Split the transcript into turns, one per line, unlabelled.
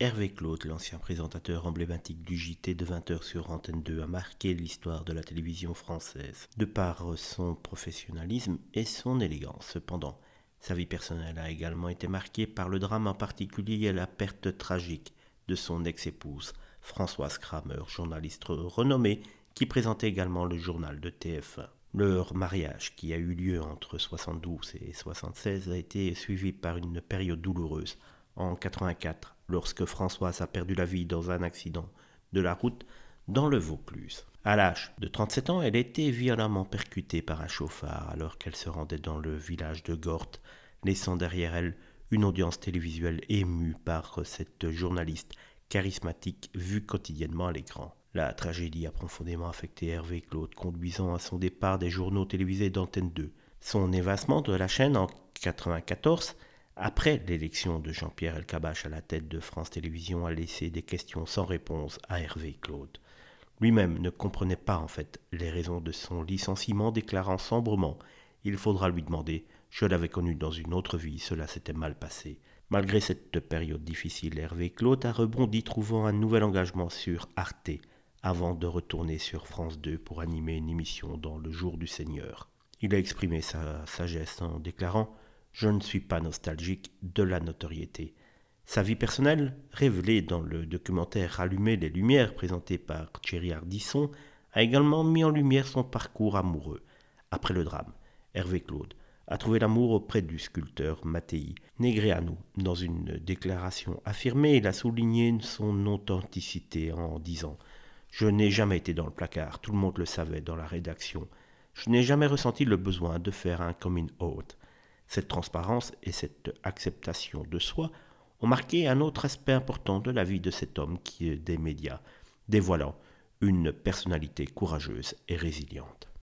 Hervé Claude, l'ancien présentateur emblématique du JT de 20h sur Antenne 2, a marqué l'histoire de la télévision française, de par son professionnalisme et son élégance. Cependant, sa vie personnelle a également été marquée par le drame en particulier la perte tragique de son ex-épouse, Françoise Kramer, journaliste renommée qui présentait également le journal de TF1. Leur mariage, qui a eu lieu entre 72 et 76, a été suivi par une période douloureuse. En 84, lorsque Françoise a perdu la vie dans un accident de la route dans le Vaucluse. À l'âge de 37 ans, elle était violemment percutée par un chauffard alors qu'elle se rendait dans le village de Gort, laissant derrière elle une audience télévisuelle émue par cette journaliste charismatique vue quotidiennement à l'écran. La tragédie a profondément affecté Hervé Claude, conduisant à son départ des journaux télévisés d'Antenne 2. Son évacement de la chaîne en 1994 après l'élection de Jean-Pierre Elkabach à la tête de France Télévisions, a laissé des questions sans réponse à Hervé Claude. Lui-même ne comprenait pas en fait les raisons de son licenciement, déclarant sombrement Il faudra lui demander, je l'avais connu dans une autre vie, cela s'était mal passé. Malgré cette période difficile, Hervé Claude a rebondi, trouvant un nouvel engagement sur Arte, avant de retourner sur France 2 pour animer une émission dans Le Jour du Seigneur. Il a exprimé sa sagesse en déclarant je ne suis pas nostalgique de la notoriété. Sa vie personnelle, révélée dans le documentaire Allumé les Lumières présenté par Thierry Ardisson, a également mis en lumière son parcours amoureux. Après le drame, Hervé Claude a trouvé l'amour auprès du sculpteur Mattei Negreanu. Dans une déclaration affirmée, il a souligné son authenticité en disant Je n'ai jamais été dans le placard, tout le monde le savait dans la rédaction. Je n'ai jamais ressenti le besoin de faire un coming out. Cette transparence et cette acceptation de soi ont marqué un autre aspect important de la vie de cet homme qui est des médias, dévoilant une personnalité courageuse et résiliente.